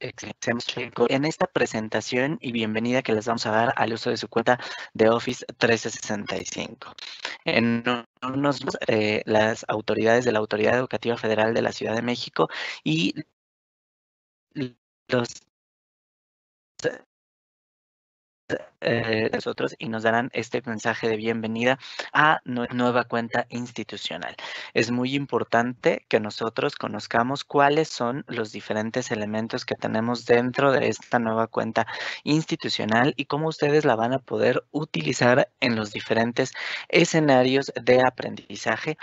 En esta presentación y bienvenida que les vamos a dar al uso de su cuenta de Office 1365 En unos eh, las autoridades de la Autoridad Educativa Federal de la Ciudad de México y los Eh, nosotros y nos darán este mensaje de bienvenida a nueva cuenta institucional. Es muy importante que nosotros conozcamos cuáles son los diferentes elementos que tenemos dentro de esta nueva cuenta institucional y cómo ustedes la van a poder utilizar en los diferentes escenarios de aprendizaje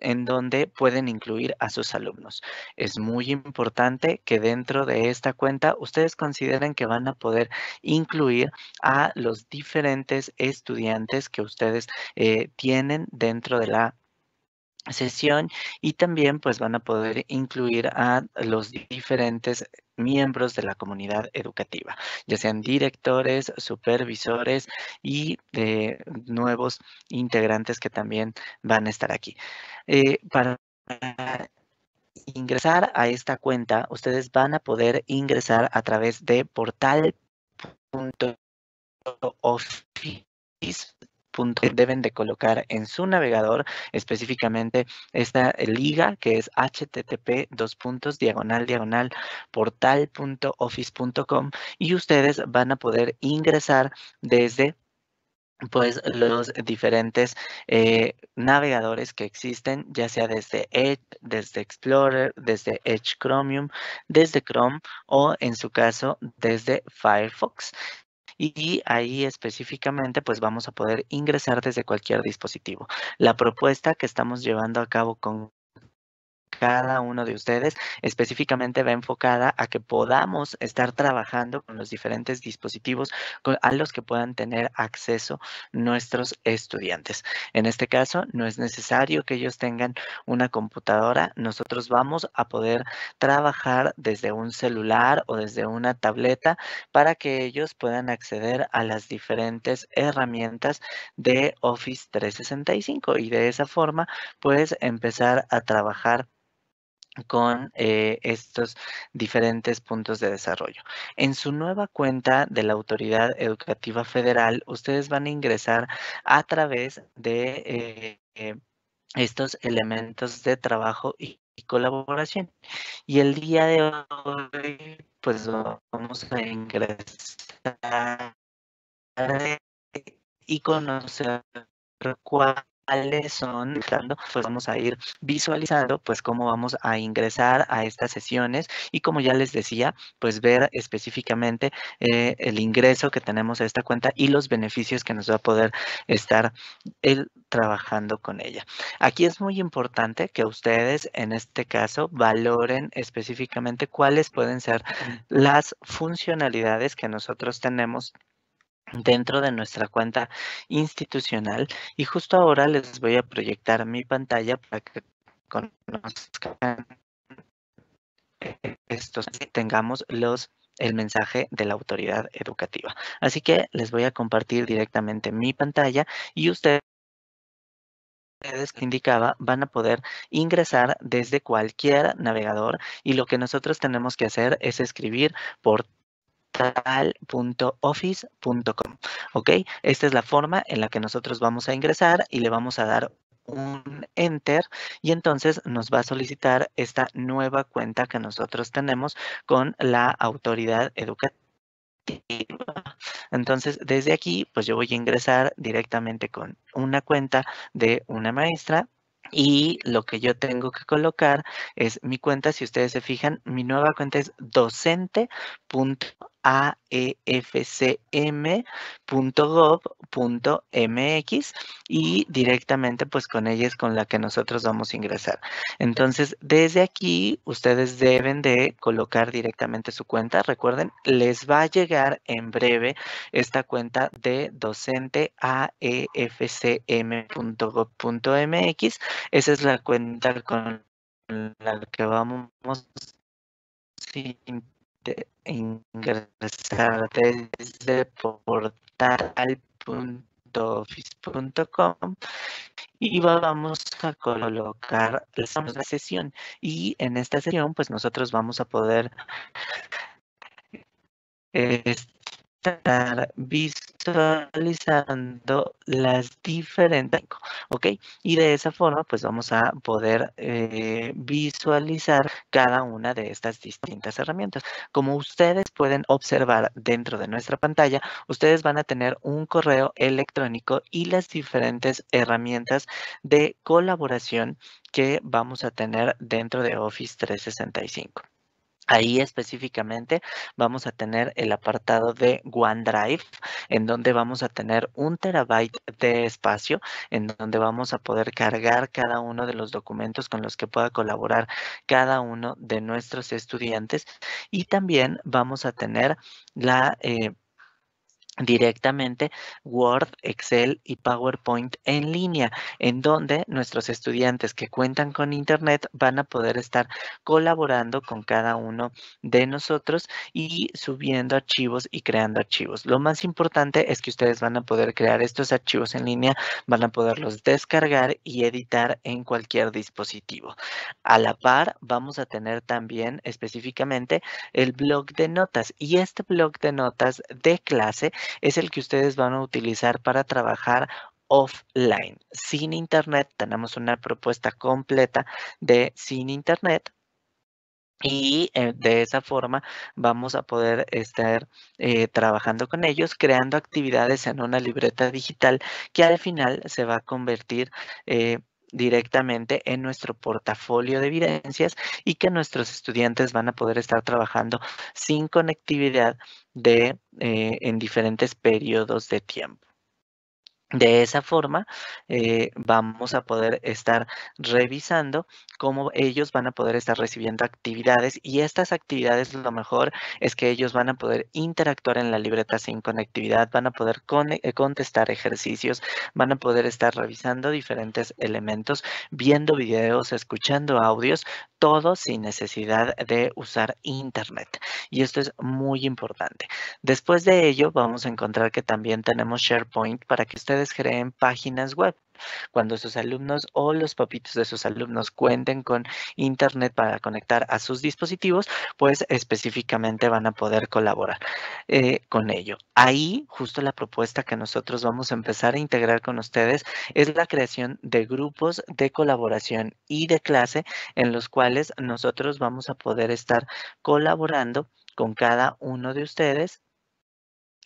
en donde pueden incluir a sus alumnos. Es muy importante que dentro de esta cuenta ustedes consideren que van a poder incluir a los diferentes estudiantes que ustedes eh, tienen dentro de la sesión y también pues van a poder incluir a los diferentes miembros de la comunidad educativa, ya sean directores, supervisores y de eh, nuevos integrantes que también van a estar aquí. Eh, para ingresar a esta cuenta, ustedes van a poder ingresar a través de portal.office deben de colocar en su navegador específicamente esta liga que es http dos puntos diagonal diagonal portal.office.com y ustedes van a poder ingresar desde pues los diferentes eh, navegadores que existen, ya sea desde Edge, desde Explorer, desde Edge Chromium, desde Chrome o en su caso desde Firefox y ahí específicamente pues vamos a poder ingresar desde cualquier dispositivo. La propuesta que estamos llevando a cabo con cada uno de ustedes específicamente va enfocada a que podamos estar trabajando con los diferentes dispositivos a los que puedan tener acceso nuestros estudiantes. En este caso, no es necesario que ellos tengan una computadora. Nosotros vamos a poder trabajar desde un celular o desde una tableta para que ellos puedan acceder a las diferentes herramientas de Office 365 y de esa forma, puedes empezar a trabajar con eh, estos diferentes puntos de desarrollo. En su nueva cuenta de la Autoridad Educativa Federal, ustedes van a ingresar a través de eh, estos elementos de trabajo y, colaboración. Y el día de hoy, pues vamos a ingresar y conocer cuál cuáles son, pues vamos a ir visualizando pues cómo vamos a ingresar a estas sesiones y como ya les decía, pues ver específicamente eh, el ingreso que tenemos a esta cuenta y los beneficios que nos va a poder estar el, trabajando con ella. Aquí es muy importante que ustedes en este caso valoren específicamente cuáles pueden ser las funcionalidades que nosotros tenemos dentro de nuestra cuenta institucional y justo ahora les voy a proyectar mi pantalla para que conozcan estos y tengamos los el mensaje de la autoridad educativa. Así que les voy a compartir directamente mi pantalla y ustedes que indicaba van a poder ingresar desde cualquier navegador y lo que nosotros tenemos que hacer es escribir por com, ¿Ok? Esta es la forma en la que nosotros vamos a ingresar y le vamos a dar un enter y entonces nos va a solicitar esta nueva cuenta que nosotros tenemos con la autoridad educativa. Entonces, desde aquí, pues yo voy a ingresar directamente con una cuenta de una maestra y lo que yo tengo que colocar es mi cuenta, si ustedes se fijan, mi nueva cuenta es docente.com aefcm.gov.mx y directamente pues con ellas con la que nosotros vamos a ingresar. Entonces, desde aquí ustedes deben de colocar directamente su cuenta. Recuerden, les va a llegar en breve esta cuenta de docente aefcm.gov.mx. Esa es la cuenta con la que vamos ingresar desde portal.office.com y vamos a colocar la sesión y en esta sesión pues nosotros vamos a poder este, estar visualizando las diferentes, ¿ok? Y de esa forma, pues vamos a poder eh, visualizar cada una de estas distintas herramientas. Como ustedes pueden observar dentro de nuestra pantalla, ustedes van a tener un correo electrónico y las diferentes herramientas de colaboración que vamos a tener dentro de Office 365. Ahí específicamente vamos a tener el apartado de OneDrive, en donde vamos a tener un terabyte de espacio, en donde vamos a poder cargar cada uno de los documentos con los que pueda colaborar cada uno de nuestros estudiantes. Y también vamos a tener la eh, directamente Word, Excel y PowerPoint en línea, en donde nuestros estudiantes que cuentan con Internet van a poder estar colaborando con cada uno de nosotros y subiendo archivos y creando archivos. Lo más importante es que ustedes van a poder crear estos archivos en línea, van a poderlos descargar y editar en cualquier dispositivo. A la par, vamos a tener también específicamente el blog de notas y este blog de notas de clase es el que ustedes van a utilizar para trabajar offline. Sin internet, tenemos una propuesta completa de sin internet. Y eh, de esa forma vamos a poder estar eh, trabajando con ellos, creando actividades en una libreta digital que al final se va a convertir en. Eh, directamente en nuestro portafolio de evidencias y que nuestros estudiantes van a poder estar trabajando sin conectividad de, eh, en diferentes periodos de tiempo. De esa forma, eh, vamos a poder estar revisando cómo ellos van a poder estar recibiendo actividades y estas actividades lo mejor es que ellos van a poder interactuar en la libreta sin conectividad, van a poder eh, contestar ejercicios, van a poder estar revisando diferentes elementos, viendo videos, escuchando audios, todo sin necesidad de usar internet. Y esto es muy importante. Después de ello, vamos a encontrar que también tenemos SharePoint para que ustedes creen páginas web cuando sus alumnos o los papitos de sus alumnos cuenten con internet para conectar a sus dispositivos, pues específicamente van a poder colaborar eh, con ello. Ahí, justo la propuesta que nosotros vamos a empezar a integrar con ustedes es la creación de grupos de colaboración y de clase en los cuales nosotros vamos a poder estar colaborando con cada uno de ustedes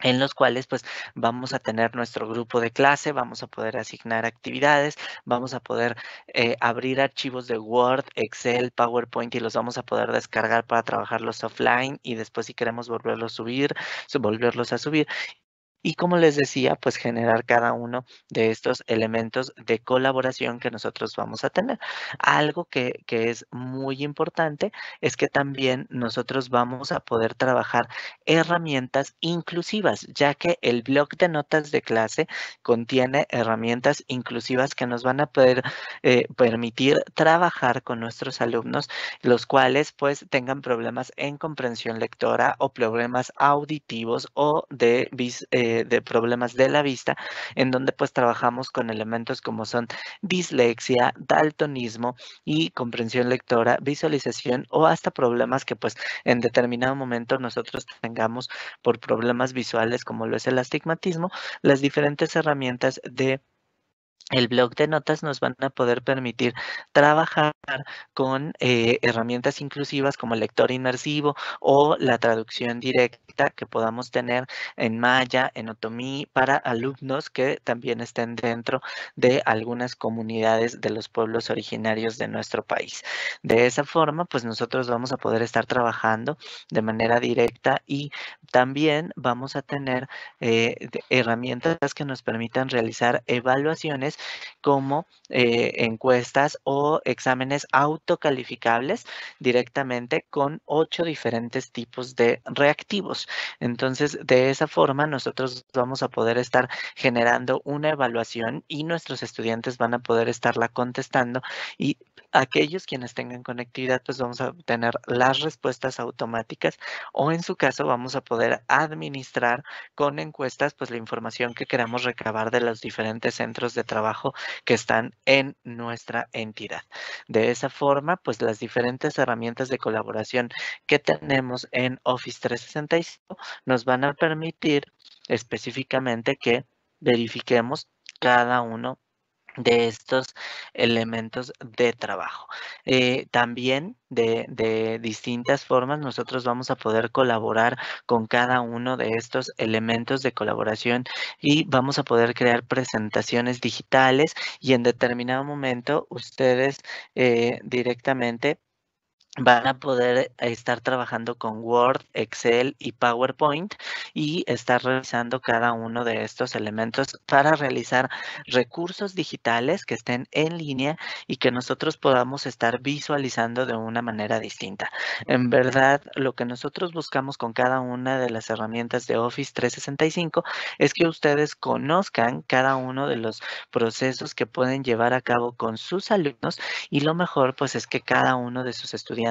en los cuales pues vamos a tener nuestro grupo de clase, vamos a poder asignar actividades, vamos a poder eh, abrir archivos de Word, Excel, PowerPoint y los vamos a poder descargar para trabajarlos offline y después si queremos volverlos a subir, volverlos a subir y como les decía, pues generar cada uno de estos elementos de colaboración que nosotros vamos a tener. Algo que, es muy importante es que también nosotros vamos a poder trabajar herramientas inclusivas, ya que el blog de notas de clase contiene herramientas inclusivas que nos van a poder eh, permitir trabajar con nuestros alumnos, los cuales pues tengan problemas en comprensión lectora o problemas auditivos o de eh, de, problemas de la vista, en donde pues trabajamos con elementos como son dislexia, daltonismo y comprensión lectora, visualización o hasta problemas que pues en determinado momento nosotros tengamos por problemas visuales como lo es el astigmatismo, las diferentes herramientas de el blog de notas nos van a poder permitir trabajar con eh, herramientas inclusivas como el lector inmersivo o la traducción directa que podamos tener en maya, en otomí, para alumnos que también estén dentro de algunas comunidades de los pueblos originarios de nuestro país. De esa forma, pues nosotros vamos a poder estar trabajando de manera directa y también vamos a tener eh, herramientas que nos permitan realizar evaluaciones como eh, encuestas o exámenes autocalificables directamente con ocho diferentes tipos de reactivos. Entonces, de esa forma, nosotros vamos a poder estar generando una evaluación y nuestros estudiantes van a poder estarla contestando y aquellos quienes tengan conectividad, pues vamos a obtener las respuestas automáticas o en su caso vamos a poder administrar con encuestas pues la información que queramos recabar de los diferentes centros de trabajo que están en nuestra entidad. De esa forma, pues las diferentes herramientas de colaboración que tenemos en Office 365 nos van a permitir específicamente que verifiquemos cada uno de estos elementos de trabajo. Eh, también de, distintas formas nosotros vamos a poder colaborar con cada uno de estos elementos de colaboración y vamos a poder crear presentaciones digitales y en determinado momento ustedes eh, directamente van a poder estar trabajando con Word, Excel y PowerPoint y estar revisando cada uno de estos elementos para realizar recursos digitales que estén en línea y que nosotros podamos estar visualizando de una manera distinta. En verdad, lo que nosotros buscamos con cada una de las herramientas de Office 365 es que ustedes conozcan cada uno de los procesos que pueden llevar a cabo con sus alumnos y lo mejor pues es que cada uno de sus estudiantes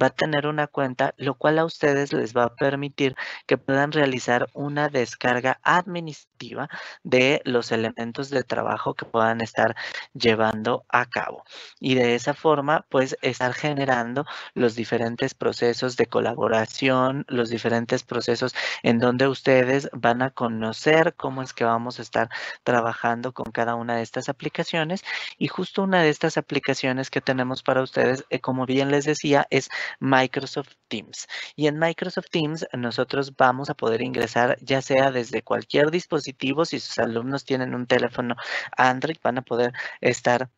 va a tener una cuenta, lo cual a ustedes les va a permitir que puedan realizar una descarga administrativa de los elementos de trabajo que puedan estar llevando a cabo. Y de esa forma, pues, estar generando los diferentes procesos de colaboración, los diferentes procesos en donde ustedes van a conocer cómo es que vamos a estar trabajando con cada una de estas aplicaciones. Y justo una de estas aplicaciones que tenemos para ustedes, eh, como bien les decía, es Microsoft Teams. Y en Microsoft Teams nosotros vamos a poder ingresar ya sea desde cualquier dispositivo, si sus alumnos tienen un teléfono Android, van a poder estar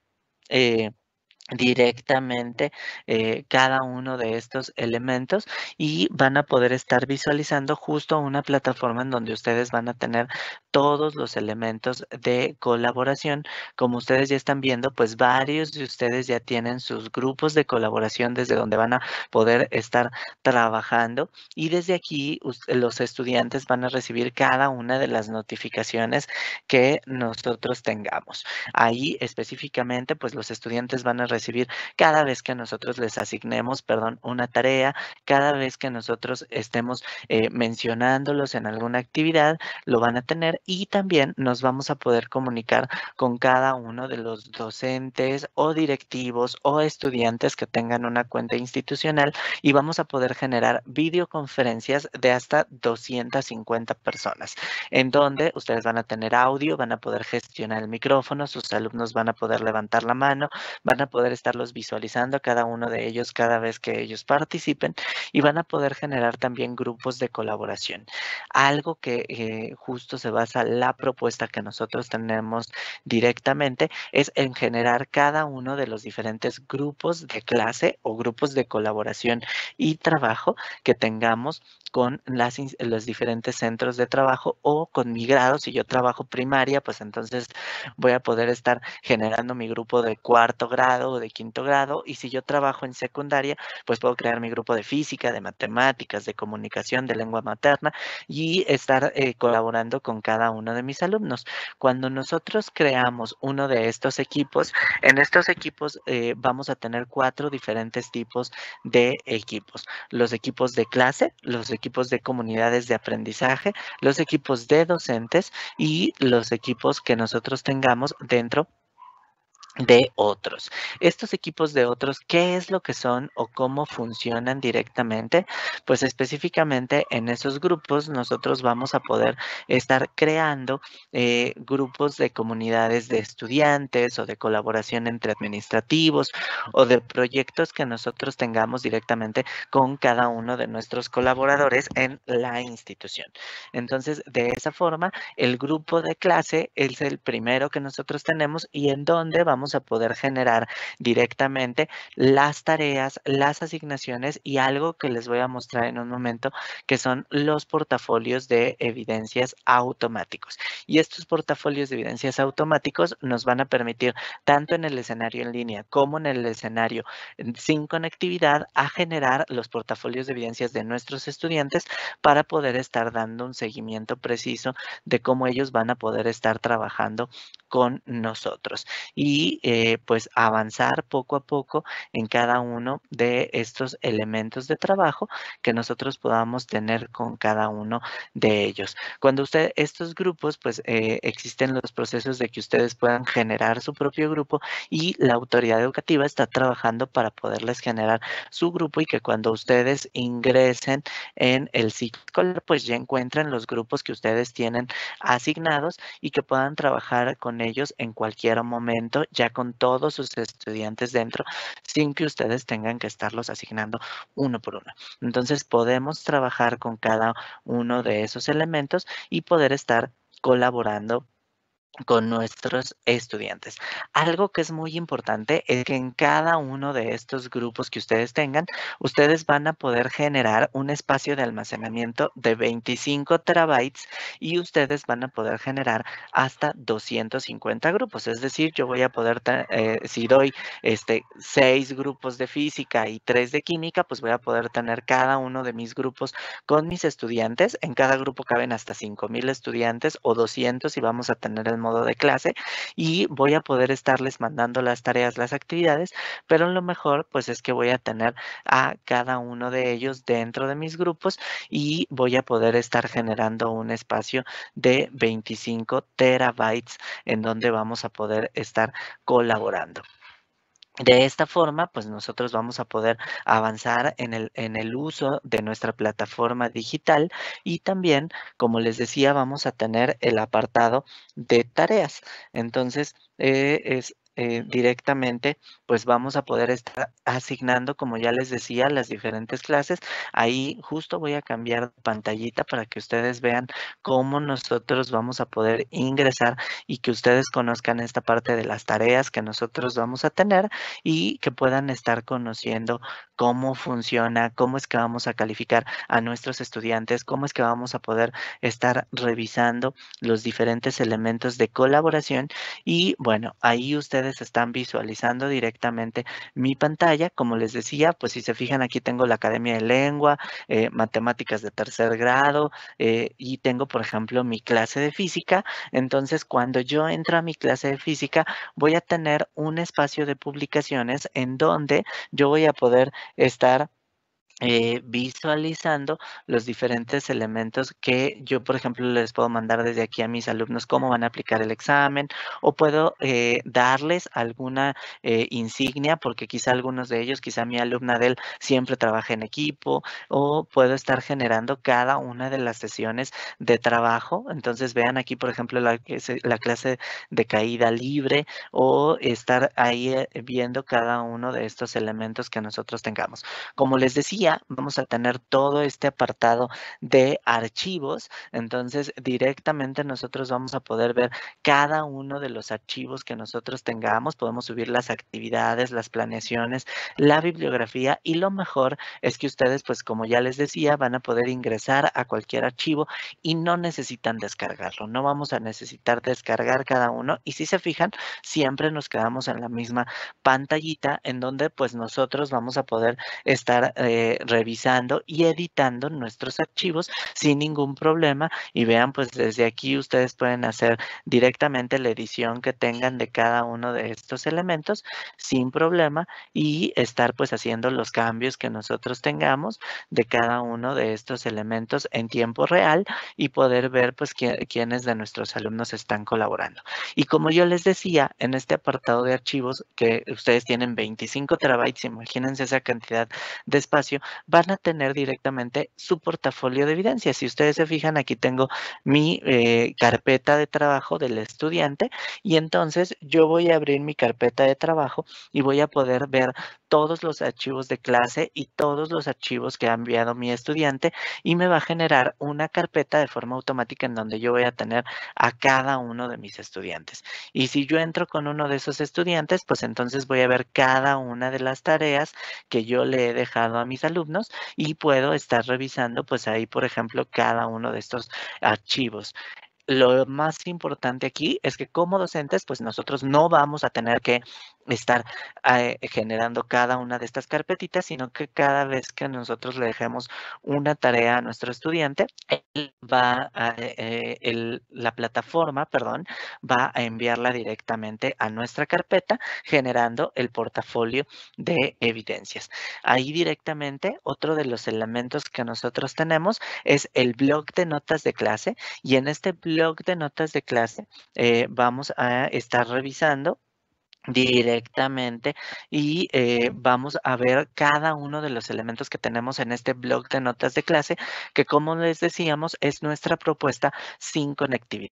eh, directamente eh, cada uno de estos elementos y van a poder estar visualizando justo una plataforma en donde ustedes van a tener todos los elementos de colaboración. Como ustedes ya están viendo, pues varios de ustedes ya tienen sus grupos de colaboración desde donde van a poder estar trabajando y desde aquí los estudiantes van a recibir cada una de las notificaciones que nosotros tengamos. Ahí específicamente, pues los estudiantes van a recibir cada vez que nosotros les asignemos, perdón, una tarea, cada vez que nosotros estemos eh, mencionándolos en alguna actividad, lo van a tener y también nos vamos a poder comunicar con cada uno de los docentes o directivos o estudiantes que tengan una cuenta institucional y vamos a poder generar videoconferencias de hasta 250 personas, en donde ustedes van a tener audio, van a poder gestionar el micrófono, sus alumnos van a poder levantar la mano, van a poder poder estarlos visualizando cada uno de ellos cada vez que ellos participen y van a poder generar también grupos de colaboración. Algo que eh, justo se basa la propuesta que nosotros tenemos directamente es en generar cada uno de los diferentes grupos de clase o grupos de colaboración y trabajo que tengamos con las, los diferentes centros de trabajo o con mi grado. Si yo trabajo primaria, pues entonces voy a poder estar generando mi grupo de cuarto grado o de quinto grado. Y si yo trabajo en secundaria, pues puedo crear mi grupo de física, de matemáticas, de comunicación, de lengua materna y estar eh, colaborando con cada uno de mis alumnos. Cuando nosotros creamos uno de estos equipos, en estos equipos eh, vamos a tener cuatro diferentes tipos de equipos. Los equipos de clase, los equipos equipos de comunidades de aprendizaje, los equipos de docentes y los equipos que nosotros tengamos dentro de otros. Estos equipos de otros, ¿qué es lo que son o cómo funcionan directamente? Pues específicamente en esos grupos nosotros vamos a poder estar creando eh, grupos de comunidades de estudiantes o de colaboración entre administrativos o de proyectos que nosotros tengamos directamente con cada uno de nuestros colaboradores en la institución. Entonces, de esa forma, el grupo de clase es el primero que nosotros tenemos y en donde vamos a poder generar directamente las tareas, las asignaciones y algo que les voy a mostrar en un momento, que son los portafolios de evidencias automáticos. Y estos portafolios de evidencias automáticos nos van a permitir, tanto en el escenario en línea como en el escenario sin conectividad, a generar los portafolios de evidencias de nuestros estudiantes para poder estar dando un seguimiento preciso de cómo ellos van a poder estar trabajando con nosotros. Y eh, pues avanzar poco a poco en cada uno de estos elementos de trabajo que nosotros podamos tener con cada uno de ellos. Cuando ustedes, estos grupos, pues eh, existen los procesos de que ustedes puedan generar su propio grupo y la autoridad educativa está trabajando para poderles generar su grupo y que cuando ustedes ingresen en el ciclo, pues ya encuentren los grupos que ustedes tienen asignados y que puedan trabajar con ellos en cualquier momento, ya con todos sus estudiantes dentro, sin que ustedes tengan que estarlos asignando uno por uno. Entonces podemos trabajar con cada uno de esos elementos y poder estar colaborando con nuestros estudiantes. Algo que es muy importante es que en cada uno de estos grupos que ustedes tengan, ustedes van a poder generar un espacio de almacenamiento de 25 terabytes y ustedes van a poder generar hasta 250 grupos. Es decir, yo voy a poder, eh, si doy este, 6 grupos de física y tres de química, pues voy a poder tener cada uno de mis grupos con mis estudiantes. En cada grupo caben hasta 5,000 estudiantes o 200 y vamos a tener el modo de clase y voy a poder estarles mandando las tareas, las actividades, pero lo mejor pues es que voy a tener a cada uno de ellos dentro de mis grupos y voy a poder estar generando un espacio de 25 terabytes en donde vamos a poder estar colaborando. De esta forma, pues nosotros vamos a poder avanzar en el, en el, uso de nuestra plataforma digital y también, como les decía, vamos a tener el apartado de tareas. Entonces, eh, es, eh, directamente, pues vamos a poder estar asignando, como ya les decía, las diferentes clases. Ahí justo voy a cambiar pantallita para que ustedes vean cómo nosotros vamos a poder ingresar y que ustedes conozcan esta parte de las tareas que nosotros vamos a tener y que puedan estar conociendo cómo funciona, cómo es que vamos a calificar a nuestros estudiantes, cómo es que vamos a poder estar revisando los diferentes elementos de colaboración. Y bueno, ahí ustedes están visualizando directamente mi pantalla. Como les decía, pues si se fijan, aquí tengo la Academia de Lengua, eh, Matemáticas de tercer grado eh, y tengo, por ejemplo, mi clase de física. Entonces, cuando yo entro a mi clase de física, voy a tener un espacio de publicaciones en donde yo voy a poder estar eh, visualizando los diferentes elementos que yo, por ejemplo, les puedo mandar desde aquí a mis alumnos cómo van a aplicar el examen o puedo eh, darles alguna eh, insignia porque quizá algunos de ellos, quizá mi alumna de él siempre trabaja en equipo o puedo estar generando cada una de las sesiones de trabajo. Entonces vean aquí, por ejemplo, la, la clase de caída libre o estar ahí viendo cada uno de estos elementos que nosotros tengamos. Como les decía, vamos a tener todo este apartado de archivos. Entonces, directamente nosotros vamos a poder ver cada uno de los archivos que nosotros tengamos. Podemos subir las actividades, las planeaciones, la bibliografía y lo mejor es que ustedes, pues como ya les decía, van a poder ingresar a cualquier archivo y no necesitan descargarlo. No vamos a necesitar descargar cada uno y si se fijan, siempre nos quedamos en la misma pantallita en donde pues nosotros vamos a poder estar eh, revisando y editando nuestros archivos sin ningún problema. Y vean, pues desde aquí ustedes pueden hacer directamente la edición que tengan de cada uno de estos elementos sin problema y estar pues haciendo los cambios que nosotros tengamos de cada uno de estos elementos en tiempo real y poder ver pues quiénes de nuestros alumnos están colaborando. Y como yo les decía, en este apartado de archivos que ustedes tienen 25 terabytes, imagínense esa cantidad de espacio, van a tener directamente su portafolio de evidencia. Si ustedes se fijan, aquí tengo mi eh, carpeta de trabajo del estudiante y entonces yo voy a abrir mi carpeta de trabajo y voy a poder ver todos los archivos de clase y todos los archivos que ha enviado mi estudiante y me va a generar una carpeta de forma automática en donde yo voy a tener a cada uno de mis estudiantes. Y si yo entro con uno de esos estudiantes, pues entonces voy a ver cada una de las tareas que yo le he dejado a mis alumnos alumnos y puedo estar revisando pues ahí, por ejemplo, cada uno de estos archivos lo más importante aquí es que como docentes, pues nosotros no vamos a tener que estar eh, generando cada una de estas carpetitas, sino que cada vez que nosotros le dejemos una tarea a nuestro estudiante, va a, eh, eh, la plataforma, perdón, va a enviarla directamente a nuestra carpeta, generando el portafolio de evidencias. Ahí directamente, otro de los elementos que nosotros tenemos es el blog de notas de clase y en este blog de notas de clase vamos a estar revisando directamente y eh, vamos a ver cada uno de los elementos que tenemos en este blog de notas de clase que como les decíamos es nuestra propuesta sin conectividad.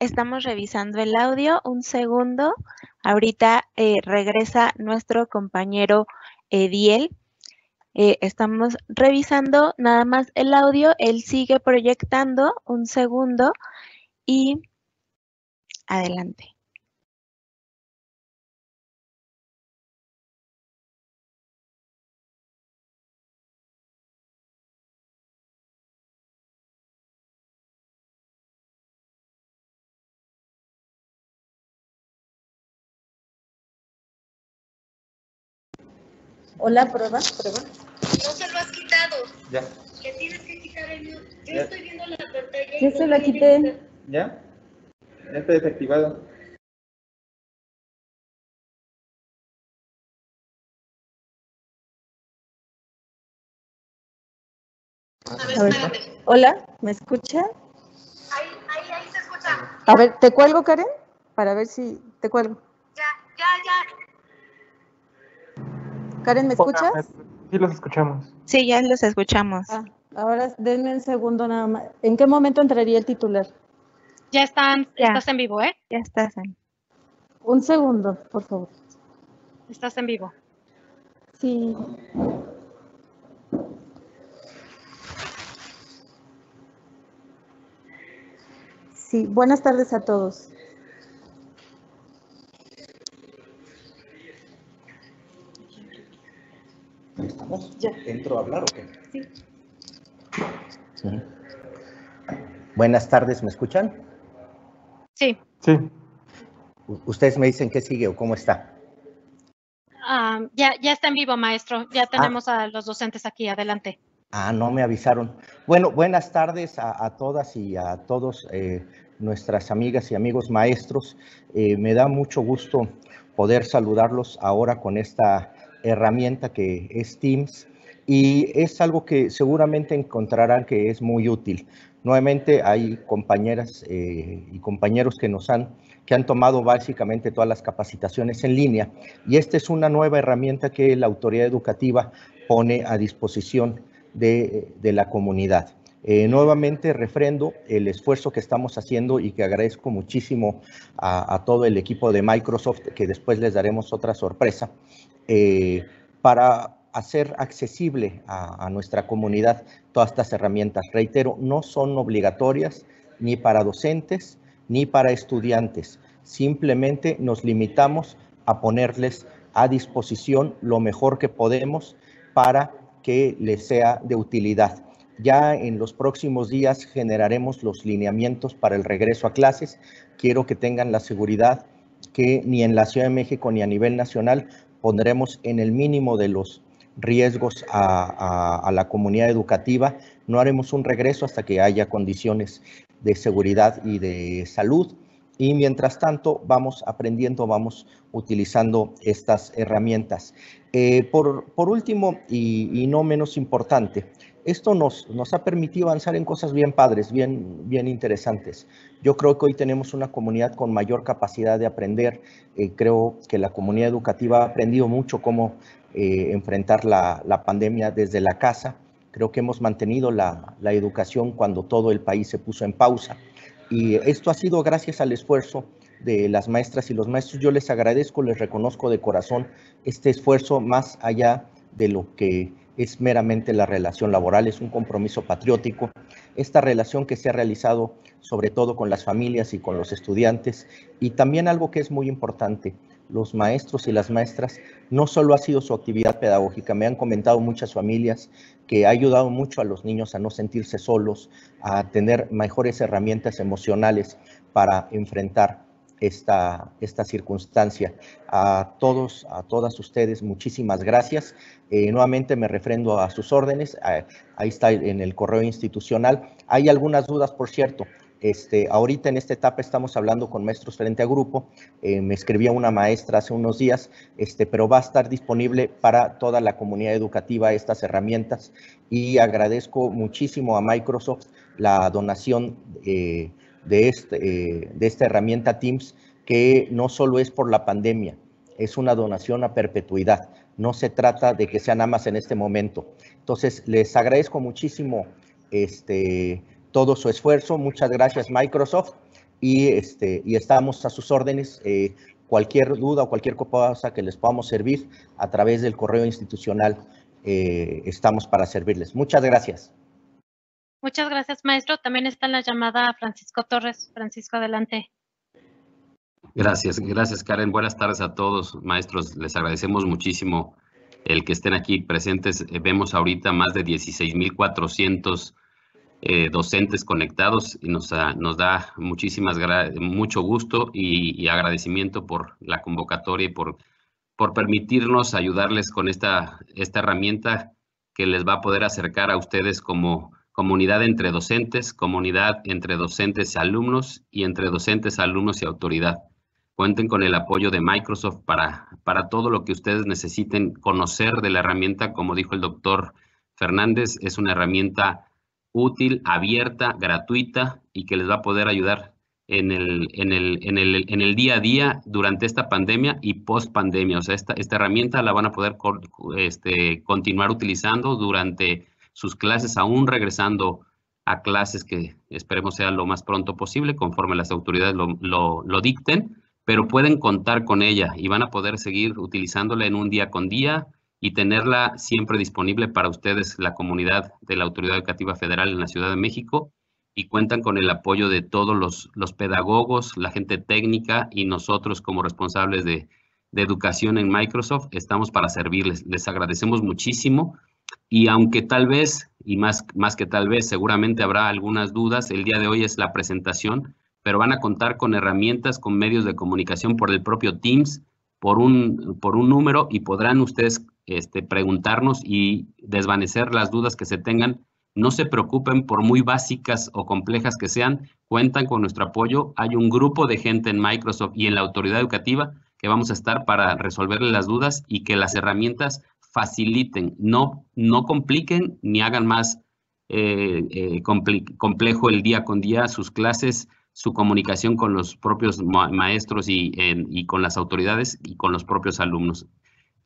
Estamos revisando el audio. Un segundo. Ahorita eh, regresa nuestro compañero Ediel. Eh, estamos revisando nada más el audio. Él sigue proyectando. Un segundo. Y adelante. Hola, prueba, prueba. No se lo has quitado. Ya. Que tienes que quitar el mute. Yo estoy viendo la pantalla. Yo se la quité. ¿Ya? Ya está desactivado. A ver, Hola, ¿me escucha? Ahí, ahí, ahí se escucha. A ver, ¿te cuelgo, Karen? Para ver si te cuelgo. Ya, ya, ya. Karen, ¿me escuchas? sí, los escuchamos. Sí, ya los escuchamos. Ah, ahora denme un segundo nada más. ¿En qué momento entraría el titular? Ya están, estás en vivo, ¿eh? Ya estás en. Un segundo, por favor. Estás en vivo. Sí. Sí, buenas tardes a todos. ¿Entro a hablar o qué? Sí. Buenas tardes, ¿me escuchan? Sí. Sí. Ustedes me dicen qué sigue o cómo está. Ah, ya, está en vivo, maestro. Ya ah. tenemos a los docentes aquí. Adelante. Ah, no me avisaron. Bueno, buenas tardes a, todas y a todos eh, nuestras amigas y amigos maestros. Eh, me da mucho gusto poder saludarlos ahora con esta herramienta que es Teams y es algo que seguramente encontrarán que es muy útil. Nuevamente hay compañeras eh, y compañeros que nos han, que han tomado básicamente todas las capacitaciones en línea y esta es una nueva herramienta que la autoridad educativa pone a disposición de, la comunidad. Eh, nuevamente refrendo el esfuerzo que estamos haciendo y que agradezco muchísimo a, todo el equipo de Microsoft, que después les daremos otra sorpresa, eh, para hacer accesible a, nuestra comunidad todas estas herramientas. Reitero, no son obligatorias ni para docentes ni para estudiantes. Simplemente nos limitamos a ponerles a disposición lo mejor que podemos para que les sea de utilidad. Ya en los próximos días generaremos los lineamientos para el regreso a clases. Quiero que tengan la seguridad que ni en la Ciudad de México ni a nivel nacional pondremos en el mínimo de los riesgos a, la comunidad educativa. No haremos un regreso hasta que haya condiciones de seguridad y de salud. Y mientras tanto, vamos aprendiendo, vamos utilizando estas herramientas. Eh, por, por, último, y, no menos importante, esto nos, nos ha permitido avanzar en cosas bien padres, bien, bien interesantes. Yo creo que hoy tenemos una comunidad con mayor capacidad de aprender. Eh, creo que la comunidad educativa ha aprendido mucho cómo eh, enfrentar la, pandemia desde la casa. Creo que hemos mantenido la, la, educación cuando todo el país se puso en pausa. Y esto ha sido gracias al esfuerzo de las maestras y los maestros. Yo les agradezco, les reconozco de corazón este esfuerzo más allá de lo que es meramente la relación laboral, es un compromiso patriótico. Esta relación que se ha realizado sobre todo con las familias y con los estudiantes y también algo que es muy importante, los maestros y las maestras, no solo ha sido su actividad pedagógica, me han comentado muchas familias que ha ayudado mucho a los niños a no sentirse solos, a tener mejores herramientas emocionales para enfrentar esta, esta circunstancia. A todos, a todas ustedes, muchísimas gracias. Eh, nuevamente me refrendo a sus órdenes, eh, ahí está en el correo institucional. Hay algunas dudas, por cierto, este, ahorita en esta etapa estamos hablando con maestros frente a grupo. Eh, me escribía una maestra hace unos días, este, pero va a estar disponible para toda la comunidad educativa estas herramientas y agradezco muchísimo a Microsoft la donación eh, de, este, eh, de esta herramienta Teams, que no solo es por la pandemia, es una donación a perpetuidad. No se trata de que sean amas en este momento. Entonces, les agradezco muchísimo este, todo su esfuerzo. Muchas gracias Microsoft y, este, y estamos a sus órdenes. Eh, cualquier duda o cualquier cosa que les podamos servir a través del correo institucional, eh, estamos para servirles. Muchas gracias. Muchas gracias, maestro. También está la llamada Francisco Torres. Francisco, adelante. Gracias, gracias Karen. Buenas tardes a todos, maestros. Les agradecemos muchísimo el que estén aquí presentes. Eh, vemos ahorita más de 16,400 mil eh, docentes conectados y nos, ah, da muchísimas mucho gusto y, agradecimiento por la convocatoria y por, por permitirnos ayudarles con esta, esta herramienta que les va a poder acercar a ustedes como comunidad entre docentes, comunidad entre docentes y alumnos y entre docentes, alumnos y autoridad. Cuenten con el apoyo de Microsoft para, para todo lo que ustedes necesiten conocer de la herramienta. Como dijo el doctor Fernández, es una herramienta útil, abierta, gratuita y que les va a poder ayudar en el, en el, día a día durante esta pandemia y post pandemia. O sea, esta, herramienta la van a poder este, continuar utilizando durante sus clases, aún regresando a clases que esperemos sea lo más pronto posible, conforme las autoridades lo, lo dicten, pero pueden contar con ella y van a poder seguir utilizándola en un día con día, y tenerla siempre disponible para ustedes, la comunidad de la Autoridad Educativa Federal en la Ciudad de México, y cuentan con el apoyo de todos los, pedagogos, la gente técnica y nosotros como responsables de, educación en Microsoft, estamos para servirles. Les agradecemos muchísimo y aunque tal vez, y más, más que tal vez, seguramente habrá algunas dudas, el día de hoy es la presentación, pero van a contar con herramientas, con medios de comunicación por el propio Teams por un, por un número y podrán ustedes este, preguntarnos y desvanecer las dudas que se tengan. No se preocupen por muy básicas o complejas que sean, cuentan con nuestro apoyo. Hay un grupo de gente en Microsoft y en la autoridad educativa que vamos a estar para resolverle las dudas y que las herramientas faciliten, no, no compliquen ni hagan más eh, eh, complejo el día con día sus clases su comunicación con los propios maestros y, y con las autoridades y con los propios alumnos.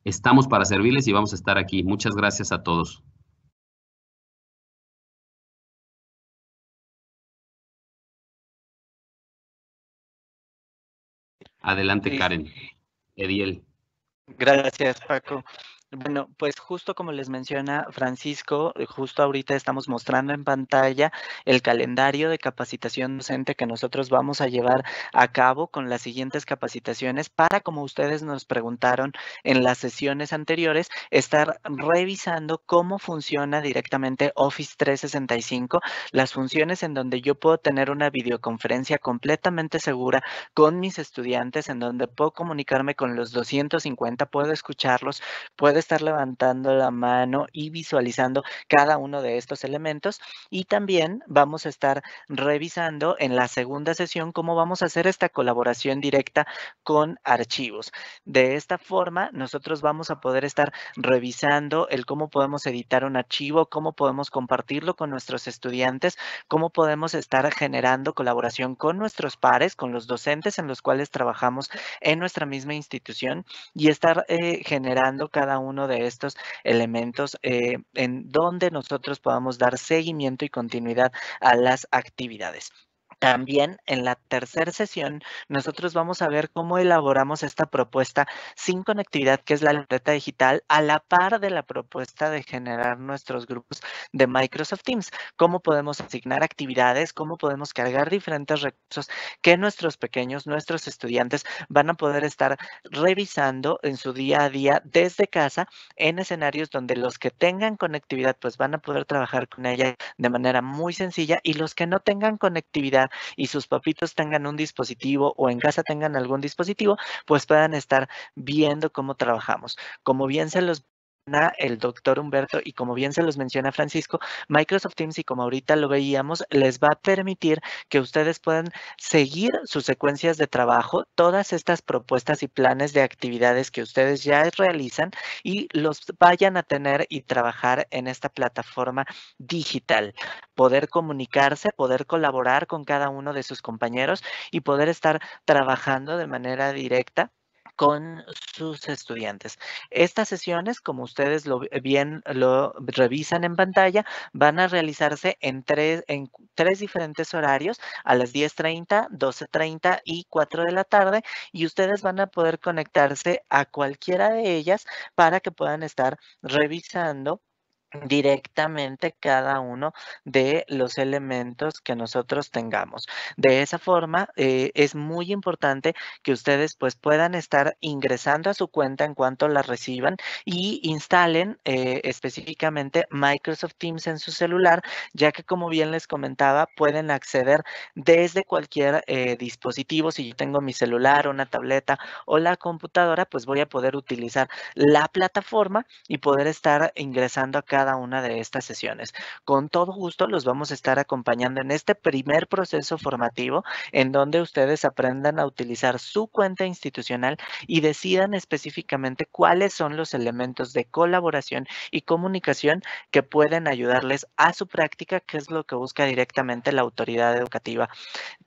Estamos para servirles y vamos a estar aquí. Muchas gracias a todos. Adelante, Karen. Ediel. Gracias, Paco. Bueno, pues justo como les menciona Francisco, eh, justo ahorita estamos mostrando en pantalla el calendario de capacitación docente que nosotros vamos a llevar a cabo con las siguientes capacitaciones para, como ustedes nos preguntaron en las sesiones anteriores, estar revisando cómo funciona directamente Office 365, las funciones en donde yo puedo tener una videoconferencia completamente segura con mis estudiantes, en donde puedo comunicarme con los 250, puedo escucharlos, puedo estar levantando la mano y visualizando cada uno de estos elementos. Y también vamos a estar revisando en la segunda sesión cómo vamos a hacer esta colaboración directa con archivos. De esta forma, nosotros vamos a poder estar revisando el cómo podemos editar un archivo, cómo podemos compartirlo con nuestros estudiantes, cómo podemos estar generando colaboración con nuestros pares, con los docentes en los cuales trabajamos en nuestra misma institución y estar eh, generando cada uno uno de estos elementos eh, en donde nosotros podamos dar seguimiento y continuidad a las actividades. También en la tercera sesión nosotros vamos a ver cómo elaboramos esta propuesta sin conectividad, que es la libreta digital, a la par de la propuesta de generar nuestros grupos de Microsoft Teams. Cómo podemos asignar actividades, cómo podemos cargar diferentes recursos que nuestros pequeños, nuestros estudiantes van a poder estar revisando en su día a día desde casa en escenarios donde los que tengan conectividad pues van a poder trabajar con ella de manera muy sencilla y los que no tengan conectividad y sus papitos tengan un dispositivo o en casa tengan algún dispositivo, pues puedan estar viendo cómo trabajamos. Como bien se los el doctor Humberto y como bien se los menciona Francisco, Microsoft Teams y como ahorita lo veíamos, les va a permitir que ustedes puedan seguir sus secuencias de trabajo, todas estas propuestas y planes de actividades que ustedes ya realizan y los vayan a tener y trabajar en esta plataforma digital, poder comunicarse, poder colaborar con cada uno de sus compañeros y poder estar trabajando de manera directa con sus estudiantes. Estas sesiones, como ustedes lo, bien lo revisan en pantalla, van a realizarse en tres, en tres diferentes horarios, a las 10.30, 12.30 y 4 de la tarde, y ustedes van a poder conectarse a cualquiera de ellas para que puedan estar revisando directamente cada uno de los elementos que nosotros tengamos. De esa forma, eh, es muy importante que ustedes pues puedan estar ingresando a su cuenta en cuanto la reciban y instalen eh, específicamente Microsoft Teams en su celular, ya que como bien les comentaba, pueden acceder desde cualquier eh, dispositivo. Si yo tengo mi celular, una tableta o la computadora, pues voy a poder utilizar la plataforma y poder estar ingresando a cada cada una de estas sesiones. Con todo gusto los vamos a estar acompañando en este primer proceso formativo en donde ustedes aprendan a utilizar su cuenta institucional y decidan específicamente cuáles son los elementos de colaboración y comunicación que pueden ayudarles a su práctica, que es lo que busca directamente la autoridad educativa,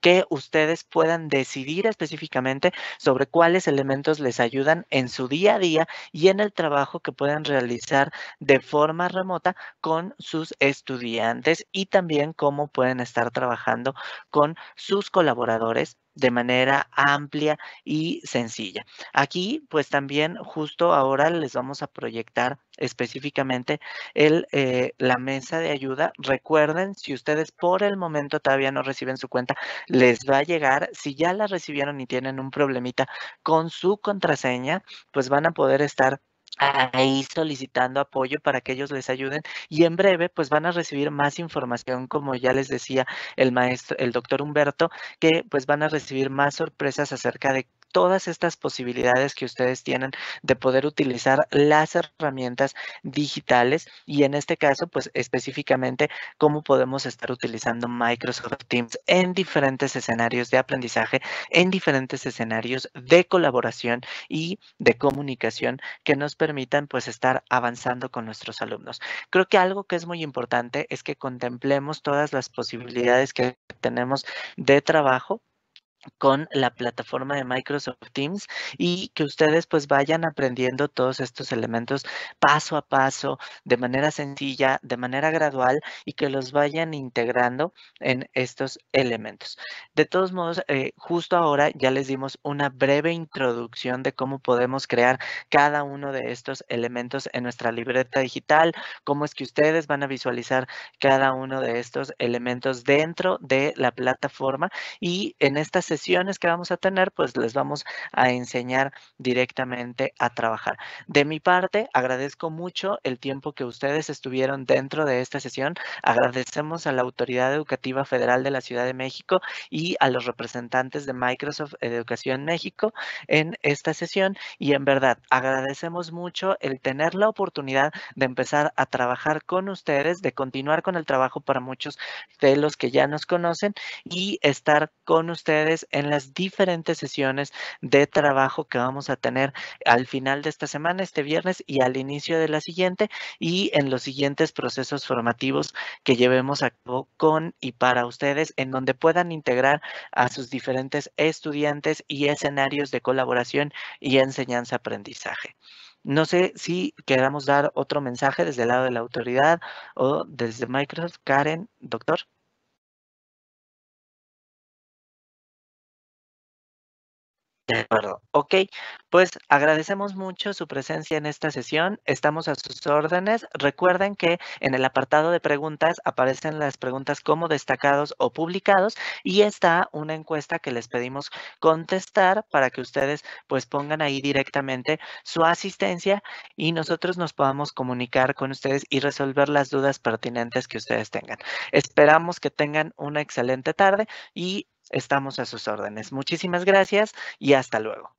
que ustedes puedan decidir específicamente sobre cuáles elementos les ayudan en su día a día y en el trabajo que puedan realizar de forma remunerada con sus estudiantes y también cómo pueden estar trabajando con sus colaboradores de manera amplia y sencilla. Aquí, pues también justo ahora les vamos a proyectar específicamente el, eh, la mesa de ayuda. Recuerden, si ustedes por el momento todavía no reciben su cuenta, les va a llegar. Si ya la recibieron y tienen un problemita con su contraseña, pues van a poder estar ahí solicitando apoyo para que ellos les ayuden y en breve pues van a recibir más información como ya les decía el maestro el doctor Humberto que pues van a recibir más sorpresas acerca de todas estas posibilidades que ustedes tienen de poder utilizar las herramientas digitales y en este caso, pues específicamente cómo podemos estar utilizando Microsoft Teams en diferentes escenarios de aprendizaje, en diferentes escenarios de colaboración y de comunicación que nos permitan pues estar avanzando con nuestros alumnos. Creo que algo que es muy importante es que contemplemos todas las posibilidades que tenemos de trabajo con la plataforma de Microsoft Teams y que ustedes pues vayan aprendiendo todos estos elementos paso a paso, de manera sencilla, de manera gradual y que los vayan integrando en estos elementos. De todos modos, eh, justo ahora ya les dimos una breve introducción de cómo podemos crear cada uno de estos elementos en nuestra libreta digital, cómo es que ustedes van a visualizar cada uno de estos elementos dentro de la plataforma y en esta sesión que vamos a tener, pues les vamos a enseñar directamente a trabajar. De mi parte, agradezco mucho el tiempo que ustedes estuvieron dentro de esta sesión. Agradecemos a la Autoridad Educativa Federal de la Ciudad de México y a los representantes de Microsoft Educación México en esta sesión y en verdad agradecemos mucho el tener la oportunidad de empezar a trabajar con ustedes, de continuar con el trabajo para muchos de los que ya nos conocen y estar con ustedes en las diferentes sesiones de trabajo que vamos a tener al final de esta semana, este viernes y al inicio de la siguiente y en los siguientes procesos formativos que llevemos a cabo con y para ustedes en donde puedan integrar a sus diferentes estudiantes y escenarios de colaboración y enseñanza-aprendizaje. No sé si queramos dar otro mensaje desde el lado de la autoridad o desde Microsoft. Karen, doctor. De acuerdo. Ok, pues agradecemos mucho su presencia en esta sesión. Estamos a sus órdenes. Recuerden que en el apartado de preguntas aparecen las preguntas como destacados o publicados y está una encuesta que les pedimos contestar para que ustedes pues pongan ahí directamente su asistencia y nosotros nos podamos comunicar con ustedes y resolver las dudas pertinentes que ustedes tengan. Esperamos que tengan una excelente tarde y estamos a sus órdenes. Muchísimas gracias y hasta luego.